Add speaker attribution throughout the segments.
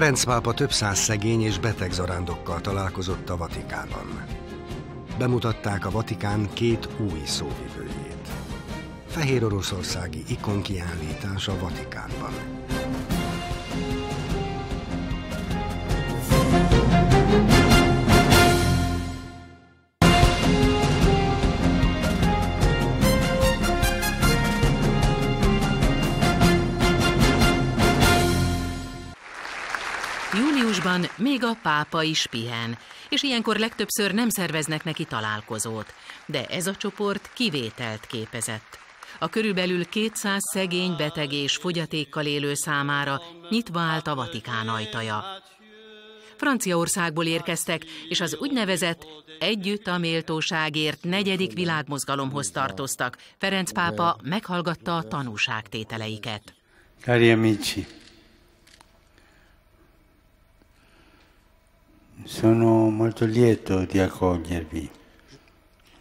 Speaker 1: Ferenc pápa több száz szegény és beteg zarándokkal találkozott a Vatikánban. Bemutatták a Vatikán két új szóvivőjét. Fehér Oroszországi ikonkiállítás a Vatikánban.
Speaker 2: Rómában még a pápa is pihen, és ilyenkor legtöbbször nem szerveznek neki találkozót, de ez a csoport kivételt képezett. A körülbelül 200 szegény, beteg és fogyatékkal élő számára nyitva állt a Vatikán ajtaja. Franciaországból érkeztek, és az úgynevezett Együtt a méltóságért negyedik világmozgalomhoz tartoztak. Ferenc pápa meghallgatta a tanúságtételeiket.
Speaker 3: Cari amici, Sono molto lieto di accogliervi.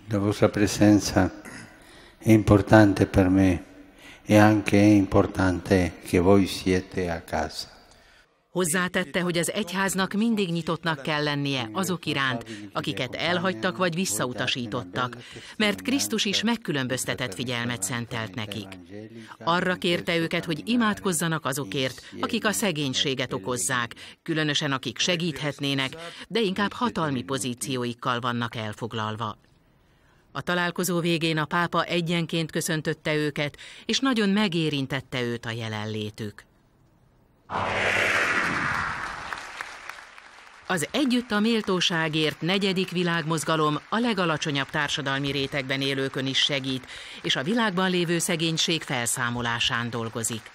Speaker 3: La vostra presenza è importante per me e anche è importante che voi siete a casa.
Speaker 2: Hozzátette, hogy az egyháznak mindig nyitottnak kell lennie azok iránt, akiket elhagytak vagy visszautasítottak, mert Krisztus is megkülönböztetett figyelmet szentelt nekik. Arra kérte őket, hogy imádkozzanak azokért, akik a szegénységet okozzák, különösen akik segíthetnének, de inkább hatalmi pozícióikkal vannak elfoglalva. A találkozó végén a pápa egyenként köszöntötte őket, és nagyon megérintette őt a jelenlétük. Amen. Az Együtt a Méltóságért negyedik világmozgalom a legalacsonyabb társadalmi rétegben élőkön is segít, és a világban lévő szegénység felszámolásán dolgozik.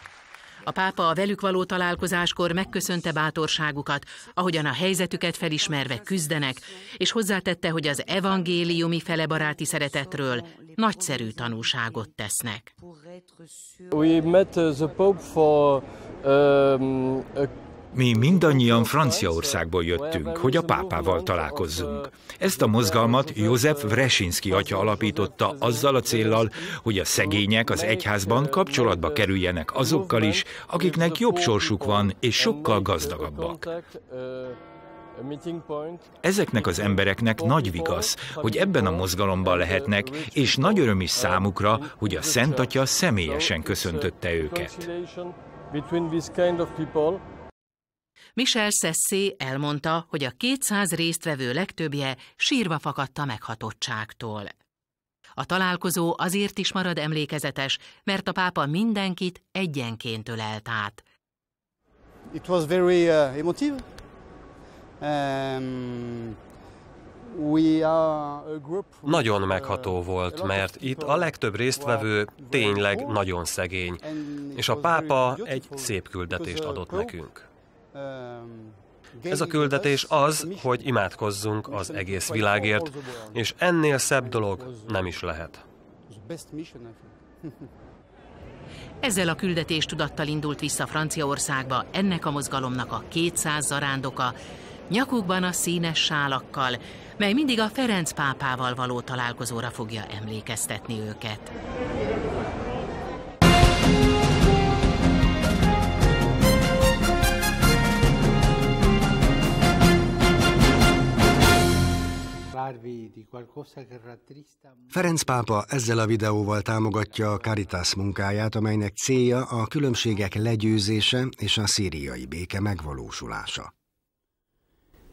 Speaker 2: A pápa a velük való találkozáskor megköszönte bátorságukat, ahogyan a helyzetüket felismerve küzdenek, és hozzátette, hogy az evangéliumi felebaráti szeretetről nagyszerű tanúságot tesznek. We met uh, the Pope for um, a
Speaker 4: mi mindannyian Franciaországból jöttünk, hogy a pápával találkozzunk. Ezt a mozgalmat József Vresinski atya alapította azzal a céllal, hogy a szegények az egyházban kapcsolatba kerüljenek azokkal is, akiknek jobb sorsuk van és sokkal gazdagabbak. Ezeknek az embereknek nagy vigasz, hogy ebben a mozgalomban lehetnek, és nagy öröm is számukra, hogy a Szent Atya személyesen köszöntötte őket.
Speaker 5: between these kind of people
Speaker 2: Michel Sessé elmondta, hogy a 200 résztvevő legtöbbje sírva fakadta meghatottságtól. A találkozó azért is marad emlékezetes, mert a pápa mindenkit egyenként ölelt át.
Speaker 1: It was very uh, emotive. Um,
Speaker 5: nagyon megható volt, mert itt a legtöbb résztvevő tényleg nagyon szegény, és a pápa egy szép küldetést adott nekünk.
Speaker 1: Ez a küldetés az,
Speaker 5: hogy imádkozzunk az egész világért, és ennél szebb dolog nem is lehet.
Speaker 2: Ezzel a küldetés tudattal indult vissza Franciaországba ennek a mozgalomnak a 200 zarándoka, nyakukban a színes sálakkal, mely mindig a Ferenc pápával való találkozóra fogja emlékeztetni őket.
Speaker 1: Ferenc pápa ezzel a videóval támogatja a Caritas munkáját, amelynek célja a különbségek legyőzése és a szíriai béke megvalósulása.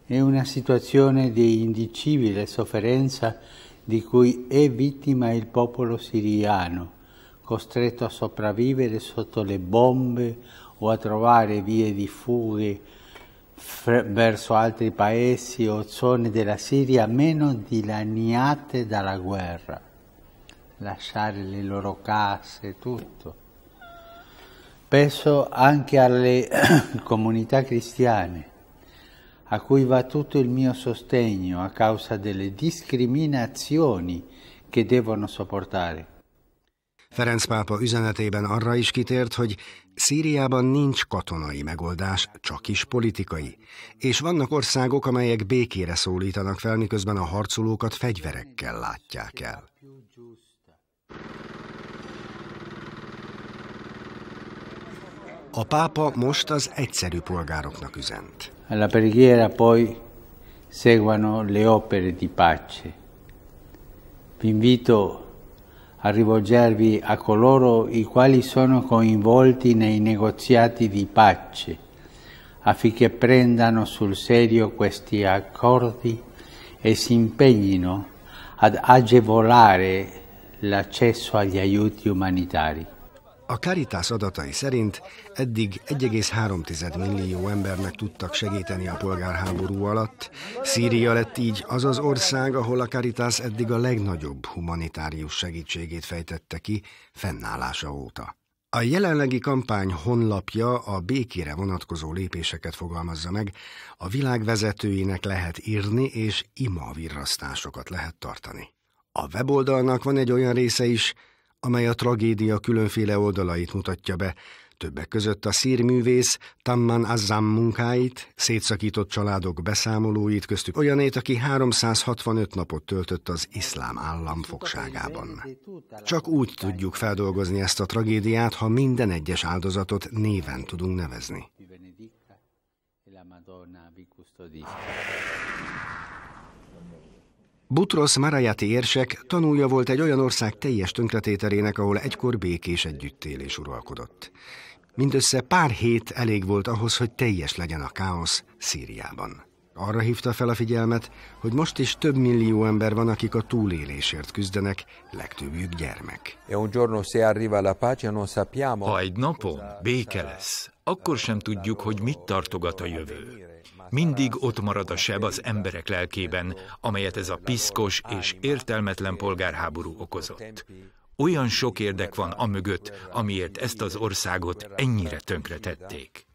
Speaker 3: È una situazione di indicibile sofferenza di cui è vittima il popolo siriano, costretto a sopravvivere sotto le bombe o a trovare vie di fughe verso altri paesi o zone della Siria meno dilaniate dalla guerra, lasciare le loro case, e tutto. Penso anche alle comunità cristiane, a cui va tutto il mio sostegno a causa
Speaker 1: delle discriminazioni che devono sopportare. Ferenc pápa üzenetében arra is kitért, hogy Szíriában nincs katonai megoldás, csak is politikai. És vannak országok, amelyek békére szólítanak fel, miközben a harcolókat fegyverekkel látják el. A pápa most az egyszerű polgároknak üzent.
Speaker 3: Alla preghiera poi seguano le opere di pace. Vi invito a rivolgervi a coloro i quali sono coinvolti nei negoziati di pace, affinché prendano sul serio questi accordi e si impegnino ad agevolare l'accesso agli aiuti umanitari.
Speaker 1: A Caritas adatai szerint eddig 1,3 millió embernek tudtak segíteni a polgárháború alatt. Szíria lett így az az ország, ahol a Caritas eddig a legnagyobb humanitárius segítségét fejtette ki fennállása óta. A jelenlegi kampány honlapja a békére vonatkozó lépéseket fogalmazza meg, a világ vezetőinek lehet írni, és ima virrasztásokat lehet tartani. A weboldalnak van egy olyan része is, amely a tragédia különféle oldalait mutatja be, többek között a szírművész Tamman Azzam munkáit, szétszakított családok beszámolóit, köztük olyanét, aki 365 napot töltött az iszlám állam fogságában. Csak úgy tudjuk feldolgozni ezt a tragédiát, ha minden egyes áldozatot néven tudunk nevezni. Butros Marajati érsek tanulja volt egy olyan ország teljes tönkretételének, ahol egykor békés együttélés uralkodott. Mindössze pár hét elég volt ahhoz, hogy teljes legyen a káosz Szíriában. Arra hívta fel a figyelmet, hogy most is több millió ember van, akik a túlélésért küzdenek, legtöbbjük gyermek.
Speaker 4: E ha egy napon béke lesz, akkor sem tudjuk, hogy mit tartogat a jövő mindig ott marad a seb az emberek lelkében, amelyet ez a piszkos és értelmetlen polgárháború okozott. Olyan sok érdek van amögött, amiért ezt az országot ennyire tönkretették.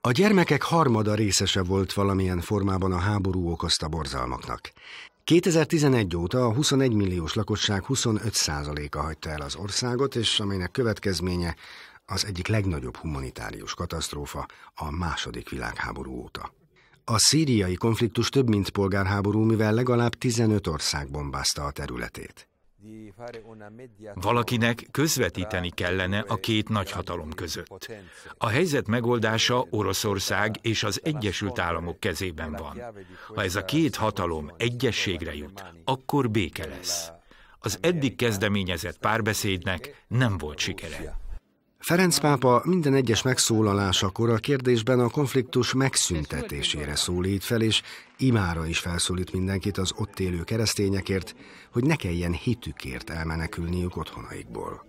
Speaker 1: A gyermekek harmada részese volt valamilyen formában a háború okozta borzalmaknak. 2011 óta a 21 milliós lakosság 25%-a hagyta el az országot, és amelynek következménye az egyik legnagyobb humanitárius katasztrófa a második világháború óta. A szíriai konfliktus több mint polgárháború, mivel legalább 15 ország bombázta a területét.
Speaker 4: Valakinek közvetíteni kellene a két nagyhatalom között. A helyzet megoldása Oroszország és az Egyesült Államok kezében van. Ha ez a két hatalom egyességre jut, akkor béke lesz. Az eddig kezdeményezett párbeszédnek nem volt sikere.
Speaker 1: Ferenc pápa minden egyes megszólalásakor a kérdésben a konfliktus megszüntetésére szólít fel, és imára is felszólít mindenkit az ott élő keresztényekért, hogy ne kelljen hitükért elmenekülniük otthonaikból.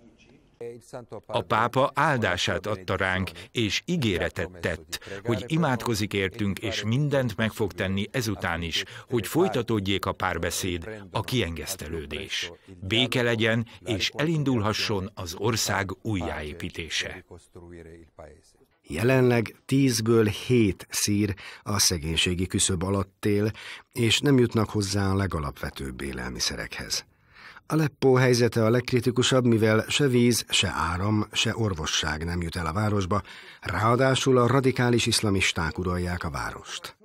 Speaker 1: A
Speaker 4: pápa áldását adta ránk, és ígéretet tett, hogy imádkozik értünk, és mindent meg fog tenni ezután is, hogy folytatódjék a párbeszéd, a kiengesztelődés. Béke legyen, és elindulhasson az ország újjáépítése. Jelenleg
Speaker 1: tízből hét szír a szegénységi küszöb alatt él, és nem jutnak hozzá a legalapvetőbb élelmiszerekhez. Aleppo helyzete a legkritikusabb, mivel se víz, se áram, se orvosság nem jut el a városba, ráadásul a radikális iszlamisták uralják a várost.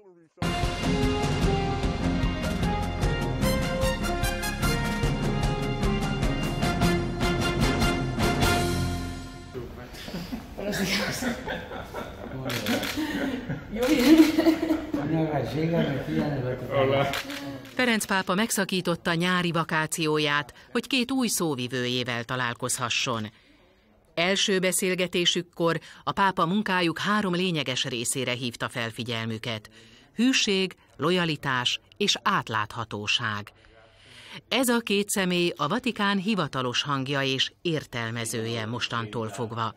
Speaker 3: Jó, Hola.
Speaker 2: Ferenc pápa megszakította nyári vakációját, hogy két új szóvivőjével találkozhasson. Első beszélgetésükkor a pápa munkájuk három lényeges részére hívta fel figyelmüket. Hűség, lojalitás és átláthatóság. Ez a két személy a Vatikán hivatalos hangja és értelmezője mostantól fogva.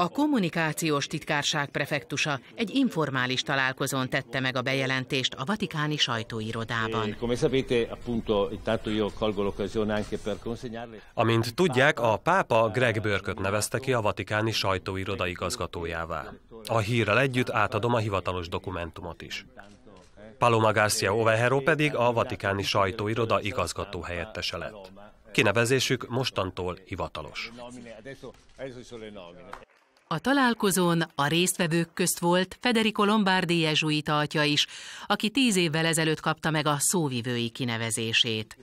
Speaker 2: A kommunikációs titkárság prefektusa egy informális találkozón tette meg a bejelentést a vatikáni sajtóirodában.
Speaker 5: Eh, Amint tudják, a pápa Greg Börköt nevezte ki a vatikáni sajtóiroda igazgatójává. A hírrel együtt átadom a hivatalos dokumentumot is. Paloma Garcia Ovejero pedig a vatikáni sajtóiroda igazgató helyettese lett. Kinevezésük mostantól hivatalos.
Speaker 2: A találkozón a résztvevők közt volt Federico Lombardi jezsuita atya is, aki tíz évvel ezelőtt kapta meg a szóvivői kinevezését.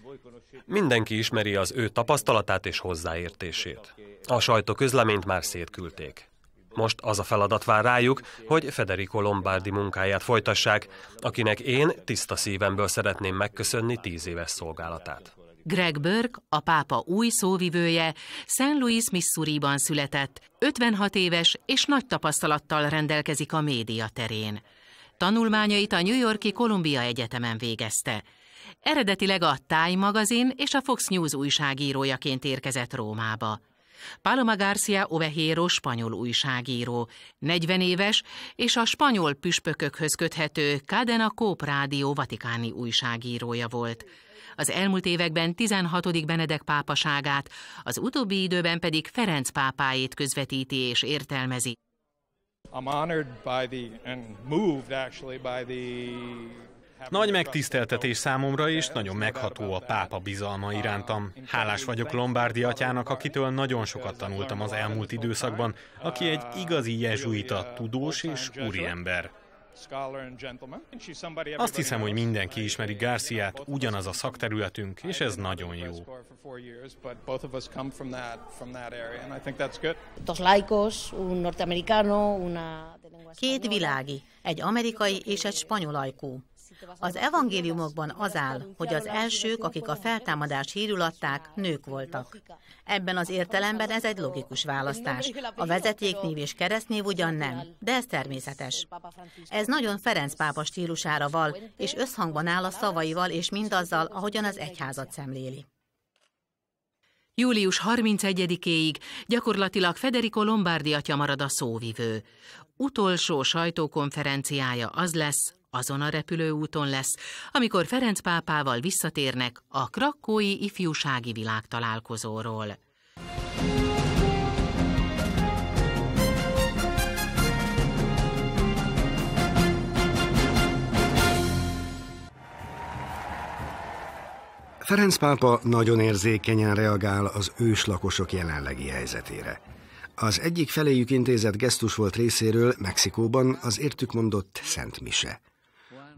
Speaker 5: Mindenki ismeri az ő tapasztalatát és hozzáértését. A sajtó közleményt már szétküldték. Most az a feladat vár rájuk, hogy Federico Lombardi munkáját folytassák, akinek én tiszta szívemből szeretném megköszönni tíz éves szolgálatát.
Speaker 2: Greg Burke, a pápa új szóvivője, St. Louis, Missouriban született, 56 éves és nagy tapasztalattal rendelkezik a média terén. Tanulmányait a New Yorki Columbia Egyetemen végezte. Eredetileg a Time magazin és a Fox News újságírójaként érkezett Rómába. Paloma García Ovejero spanyol újságíró, 40 éves és a spanyol püspökökhöz köthető Cadena Coop Rádió vatikáni újságírója volt az elmúlt években 16. Benedek pápaságát, az utóbbi időben pedig Ferenc pápáét közvetíti és értelmezi.
Speaker 5: nagy megtiszteltetés számomra, és nagyon megható a pápa bizalma irántam. Um, Hálás vagyok Lombardi atyának, akitől nagyon sokat tanultam az elmúlt időszakban, aki egy uh, igazi jezsuita, uh, tudós és úriember. Azt hiszem, hogy mindenki ismeri Garciát, ugyanaz a szakterületünk, és ez nagyon jó.
Speaker 2: Két világi, egy amerikai és egy spanyol ajkú. Az evangéliumokban az áll, hogy az elsők, akik a feltámadást hírül adták, nők voltak. Ebben az értelemben ez egy logikus választás. A vezetéknév és keresztnév ugyan nem, de ez természetes. Ez nagyon Ferenc pápa stílusára val, és összhangban áll a szavaival és mindazzal, ahogyan az egyházat szemléli. Július 31-éig gyakorlatilag Federico Lombardi atya marad a szóvivő. Utolsó sajtókonferenciája az lesz, azon a repülőúton lesz, amikor Ferenc pápával visszatérnek a krakkói ifjúsági világtalálkozóról.
Speaker 1: Ferenc pápa nagyon érzékenyen reagál az őslakosok jelenlegi helyzetére. Az egyik feléjük intézett gesztus volt részéről Mexikóban az értük mondott Szent Mise.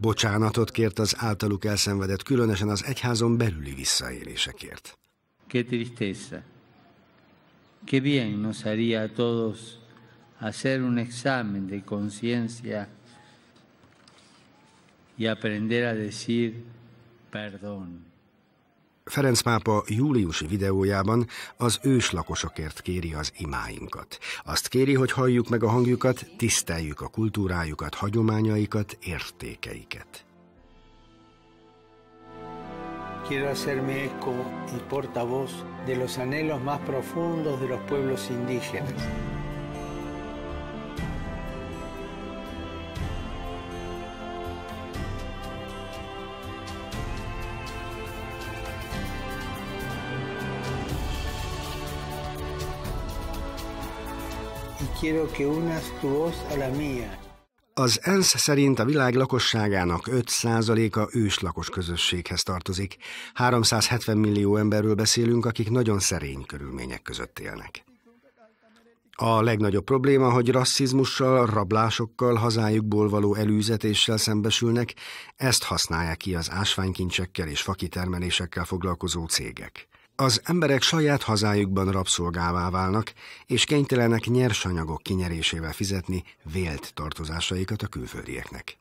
Speaker 1: Bocsánatot kért az általuk elszenvedett, különösen az egyházon belüli visszaélésekért. Qué tristeza.
Speaker 3: Qué bien nos haría a todos hacer un examen de conciencia y aprender a decir perdón.
Speaker 1: Ferenc pápa júliusi videójában az őslakosokért kéri az imáinkat. Azt kéri, hogy halljuk meg a hangjukat, tiszteljük a kultúrájukat, hagyományaikat, értékeiket.
Speaker 3: Quiero hacerme eco y portavoz de los anhelos más profundos de los pueblos indígenas. quiero que unas tu voz a la mía.
Speaker 1: Az ENSZ szerint a világ lakosságának 5%-a őslakos közösséghez tartozik. 370 millió emberről beszélünk, akik nagyon szerény körülmények között élnek. A legnagyobb probléma, hogy rasszizmussal, rablásokkal, hazájukból való elűzetéssel szembesülnek, ezt használják ki az ásványkincsekkel és fakitermelésekkel foglalkozó cégek. Az emberek saját hazájukban rabszolgává válnak, és kénytelenek nyersanyagok kinyerésével fizetni vélt tartozásaikat a külföldieknek.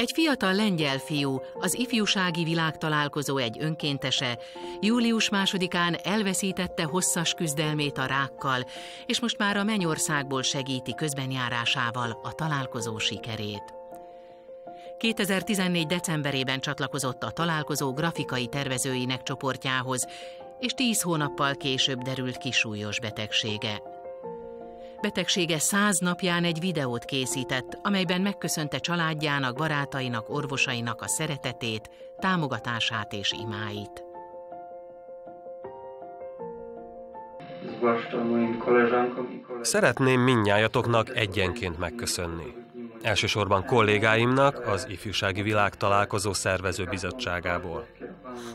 Speaker 2: Egy fiatal lengyel fiú, az ifjúsági világ találkozó egy önkéntese, július másodikán elveszítette hosszas küzdelmét a rákkal, és most már a Mennyországból segíti közbenjárásával a találkozó sikerét. 2014. decemberében csatlakozott a találkozó grafikai tervezőinek csoportjához, és tíz hónappal később derült ki súlyos betegsége. Betegsége száz napján egy videót készített, amelyben megköszönte családjának, barátainak, orvosainak a szeretetét, támogatását és imáit.
Speaker 5: Szeretném mindnyájatoknak egyenként megköszönni. Elsősorban kollégáimnak az Ifjúsági Világ Találkozó Szervező Bizottságából.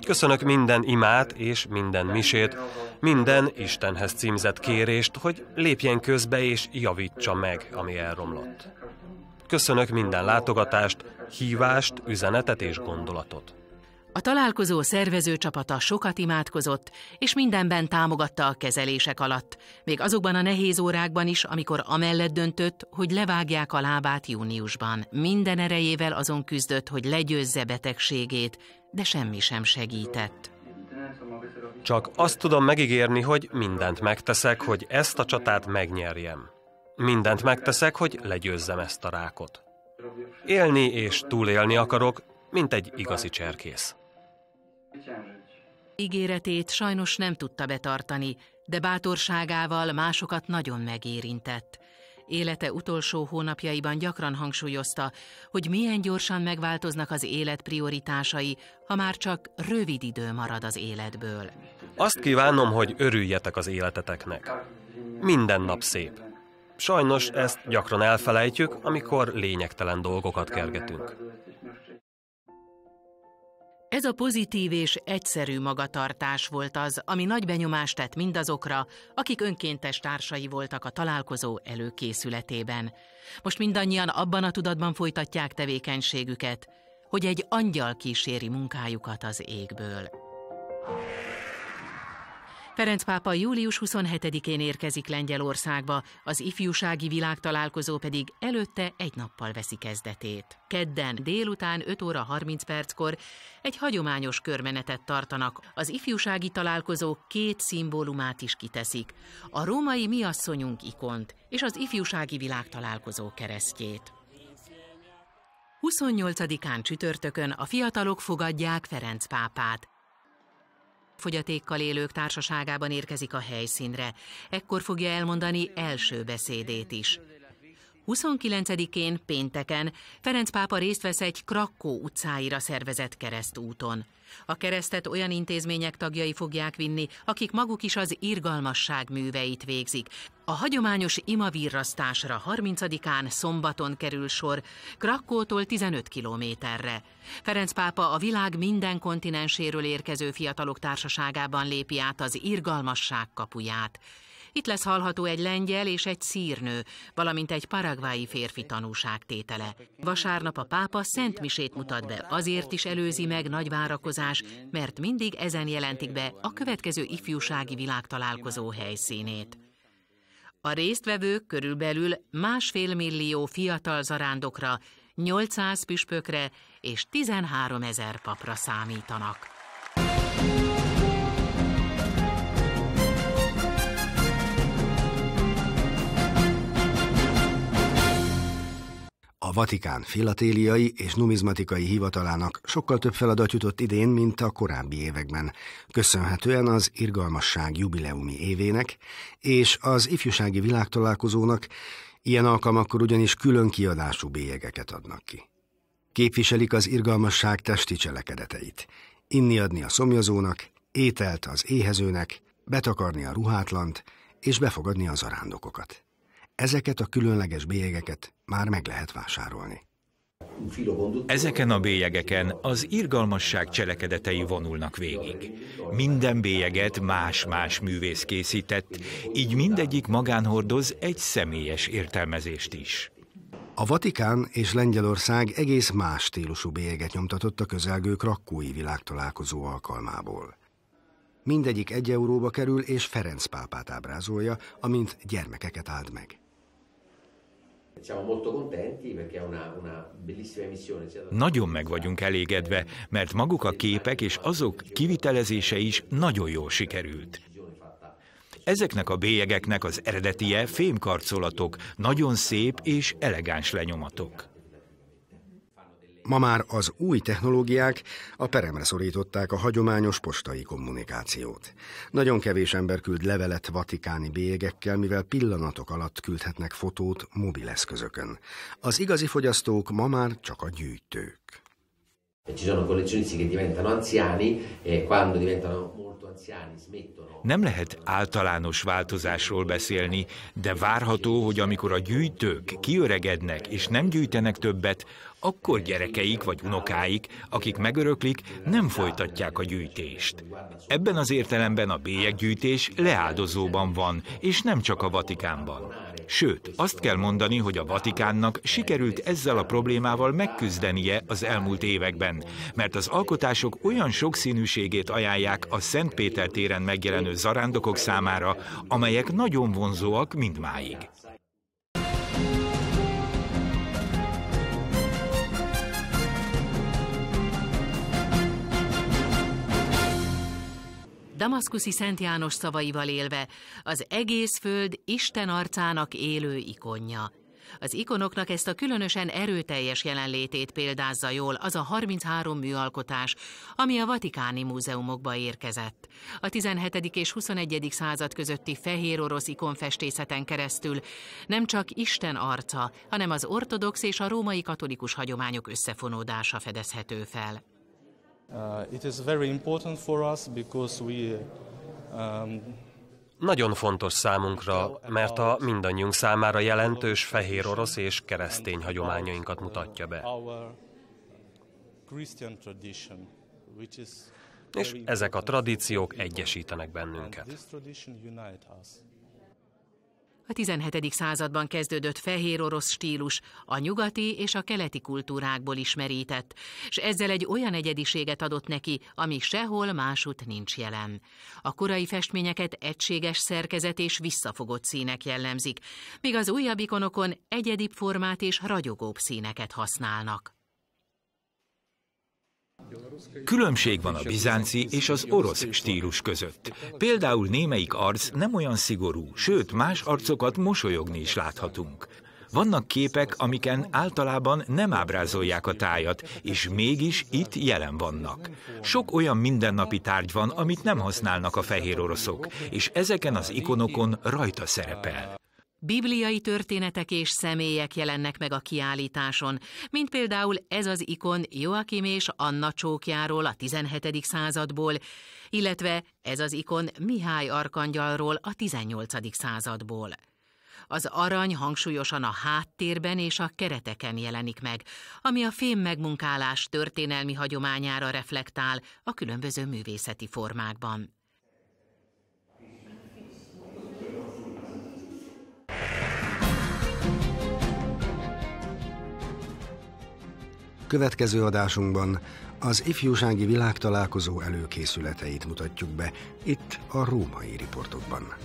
Speaker 5: Köszönök minden imát és minden misét, minden Istenhez címzett kérést, hogy lépjen közbe és javítsa meg, ami elromlott. Köszönök minden látogatást, hívást, üzenetet és gondolatot.
Speaker 2: A találkozó szervező csapata sokat imádkozott, és mindenben támogatta a kezelések alatt, még azokban a nehéz órákban is, amikor amellett döntött, hogy levágják a lábát júniusban. Minden erejével azon küzdött, hogy legyőzze betegségét, de semmi sem segített.
Speaker 5: Csak azt tudom megígérni, hogy mindent megteszek, hogy ezt a csatát megnyerjem. Mindent megteszek, hogy legyőzzem ezt a rákot. Élni és túlélni akarok, mint egy igazi cserkész.
Speaker 2: Ígéretét sajnos nem tudta betartani, de bátorságával másokat nagyon megérintett. Élete utolsó hónapjaiban gyakran hangsúlyozta, hogy milyen gyorsan megváltoznak az élet prioritásai, ha már csak rövid idő marad az életből. Azt
Speaker 5: kívánom, hogy örüljetek az életeteknek. Minden nap szép. Sajnos ezt gyakran elfelejtjük, amikor lényegtelen dolgokat kergetünk.
Speaker 2: Ez a pozitív és egyszerű magatartás volt az, ami nagy benyomást tett mindazokra, akik önkéntes társai voltak a találkozó előkészületében. Most mindannyian abban a tudatban folytatják tevékenységüket, hogy egy angyal kíséri munkájukat az égből. Ferenc pápa július 27-én érkezik Lengyelországba, az ifjúsági világtalálkozó pedig előtte egy nappal veszi kezdetét. Kedden délután 5 óra 30 perckor egy hagyományos körmenetet tartanak, az ifjúsági találkozó két szimbólumát is kiteszik, a római miasszonyunk ikont és az ifjúsági világtalálkozó keresztjét. 28-án csütörtökön a fiatalok fogadják Ferenc pápát. Fogyatékkal élők társaságában érkezik a helyszínre. Ekkor fogja elmondani első beszédét is. 29-én pénteken Ferenc pápa részt vesz egy Krakó utcáira szervezett keresztúton. A keresztet olyan intézmények tagjai fogják vinni, akik maguk is az irgalmasság műveit végzik. A hagyományos imavirrasztásra 30-án szombaton kerül sor, Krakótól 15 kilométerre. Ferenc pápa a világ minden kontinenséről érkező fiatalok társaságában lépi át az irgalmasság kapuját. Itt lesz hallható egy lengyel és egy szírnő, valamint egy paragvái férfi tanúságtétele. Vasárnap a pápa szent misét mutat be, azért is előzi meg nagy várakozás, mert mindig ezen jelentik be a következő ifjúsági világtalálkozó helyszínét. A résztvevők körülbelül másfél millió fiatal zarándokra, 800 püspökre és 13 ezer papra számítanak.
Speaker 1: A Vatikán filatéliai és numizmatikai hivatalának sokkal több feladat jutott idén, mint a korábbi években, köszönhetően az irgalmasság jubileumi évének és az ifjúsági világtalálkozónak, ilyen alkalmakkor ugyanis külön kiadású bélyegeket adnak ki. Képviselik az irgalmasság testi cselekedeteit, inni-adni a szomjazónak, ételt az éhezőnek, betakarni a ruhátlant és befogadni az arándokokat. Ezeket a különleges bélyegeket már meg lehet vásárolni.
Speaker 4: Ezeken a bélyegeken az irgalmasság cselekedetei vonulnak végig. Minden bélyeget más-más művész készített, így mindegyik magánhordoz egy személyes értelmezést is.
Speaker 1: A Vatikán és Lengyelország egész más stílusú bélyeget nyomtatott a közelgő krakkói világtalálkozó alkalmából. Mindegyik egy euróba kerül és Ferenc pápát ábrázolja, amint gyermekeket áld meg.
Speaker 4: Nagyon meg vagyunk elégedve, mert maguk a képek és azok kivitelezése is nagyon jól sikerült. Ezeknek a bélyegeknek az eredetie fémkarcolatok, nagyon szép és elegáns
Speaker 1: lenyomatok. Ma már az új technológiák a peremre szorították a hagyományos postai kommunikációt. Nagyon kevés ember küld levelet vatikáni bélyegekkel, mivel pillanatok alatt küldhetnek fotót mobileszközökön. Az igazi fogyasztók ma már csak a gyűjtők.
Speaker 2: E
Speaker 4: e nem lehet általános változásról beszélni, de várható, hogy amikor a gyűjtők kiöregednek és nem gyűjtenek többet, akkor gyerekeik vagy unokáik, akik megöröklik, nem folytatják a gyűjtést. Ebben az értelemben a bélyeggyűjtés leáldozóban van, és nem csak a Vatikánban. Sőt, azt kell mondani, hogy a Vatikánnak sikerült ezzel a problémával megküzdenie az elmúlt években, mert az alkotások olyan sokszínűségét ajánlják a Szent Péter téren megjelenő zarándokok számára, amelyek nagyon vonzóak mindmáig.
Speaker 2: Damaszkuszi Szent János szavaival élve, az egész föld Isten arcának élő ikonja. Az ikonoknak ezt a különösen erőteljes jelenlétét példázza jól az a 33 műalkotás, ami a Vatikáni múzeumokba érkezett. A 17. és 21. század közötti fehér orosz ikonfestészeten keresztül nem csak Isten arca, hanem az ortodox és a római katolikus hagyományok összefonódása fedezhető fel.
Speaker 5: Nagyon fontos számunkra, mert a mindannyiunk számára jelentős fehér orosz és keresztény hagyományainkat mutatja be. És ezek a tradíciók egyesítenek bennünket.
Speaker 2: A 17. században kezdődött fehér orosz stílus a nyugati és a keleti kultúrákból ismerített, és ezzel egy olyan egyediséget adott neki, ami sehol másút nincs jelen. A korai festményeket egységes szerkezet és visszafogott színek jellemzik, míg az újabb ikonokon egyedibb formát és ragyogóbb színeket használnak.
Speaker 4: Különbség van a bizánci és az orosz stílus között. Például némelyik arc nem olyan szigorú, sőt, más arcokat mosolyogni is láthatunk. Vannak képek, amiken általában nem ábrázolják a tájat, és mégis itt jelen vannak. Sok olyan mindennapi tárgy van, amit nem használnak a fehér oroszok, és ezeken az ikonokon rajta szerepel.
Speaker 2: Bibliai történetek és személyek jelennek meg a kiállításon, mint például ez az ikon Joachim és Anna csókjáról a 17. századból, illetve ez az ikon Mihály Arkangyalról a 18. századból. Az arany hangsúlyosan a háttérben és a kereteken jelenik meg, ami a fém megmunkálás történelmi hagyományára reflektál a különböző művészeti formákban.
Speaker 1: Következő adásunkban az ifjúsági világtalálkozó előkészületeit mutatjuk be, itt a Római Riportokban.